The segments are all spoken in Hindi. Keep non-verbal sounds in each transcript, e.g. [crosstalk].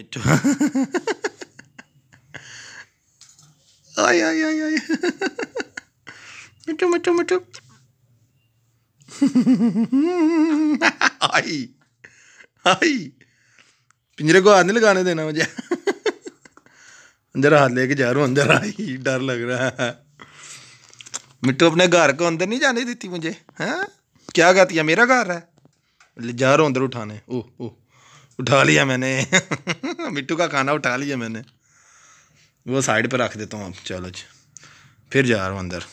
It do- [laughs] ay, ay, ay, ay. Matu, matu, matu. आई आई पिंजरे को हाथ नहीं लगाने देना मुझे अंदर हाथ लेके जा रहा हूँ अंदर आई डर लग रहा है मिट्टू अपने घर को अंदर नहीं जाने देती मुझे हैं क्या कहती है मेरा घर है ले जा रहा हूँ अंदर उठाने ओह ओ उठा लिया मैंने [laughs] मिट्टू का खाना उठा लिया मैंने वो साइड पर रख देता हूँ अब चलो जी फिर जा रहा हूँ अंदर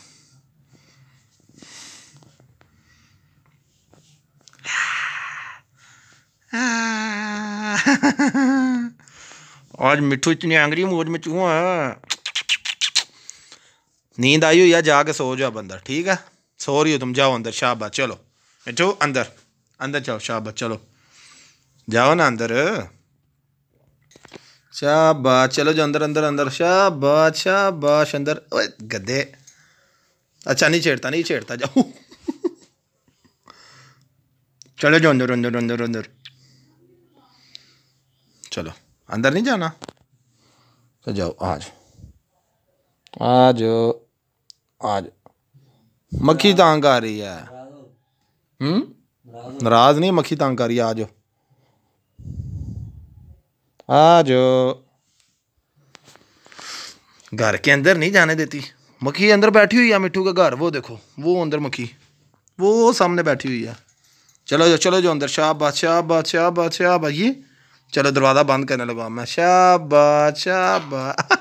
आज मिट्टू इतनी आंगरी मूड में चूह नींद आई हुई या जाके सो जाओ अंदर ठीक है सो रही हो तुम जाओ अंदर शाबाश चलो मिट्टू अंदर अंदर जाओ शाबाश चलो जाओ ना अंदर शाबाश चलो जो अंदर अंदर अंदर शाबाश शाबाश अंदर ओए गधे अच्छा नहीं छेड़ता नहीं छेड़ता जाओ चलो जो अंदर अंदर अंदर अंदर चलो अंदर नहीं जाना तो जाओ आज आज आज मक्खी तंग आ रही है हम्म नाराज नहीं मक्खी तंग आ रही है आज आ जाओ घर के अंदर नहीं जाने देती मक्खी अंदर बैठी हुई है मिठू का घर वो देखो वो अंदर मक्खी वो सामने बैठी हुई है चलो जो चलो जो अंदर शाबाश शाबाश शाबाश शाबाश ये चलो दरवाज़ा बंद करने लगा मैं शाबाश शाबाश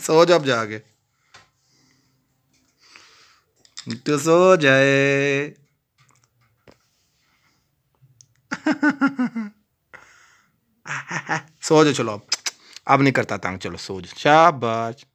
[laughs] सो जाओ अब जाके तो सो जाए [laughs] सो जाओ चलो अब अब नहीं करता तंग चलो सो जाओ शाबाश